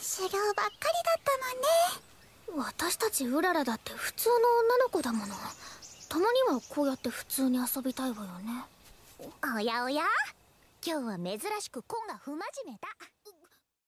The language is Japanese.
修行ばっかりだったもんね私たちうららだって普通の女の子だものたまにはこうやって普通に遊びたいわよねおやおや今日は珍しくコンが不真面目だ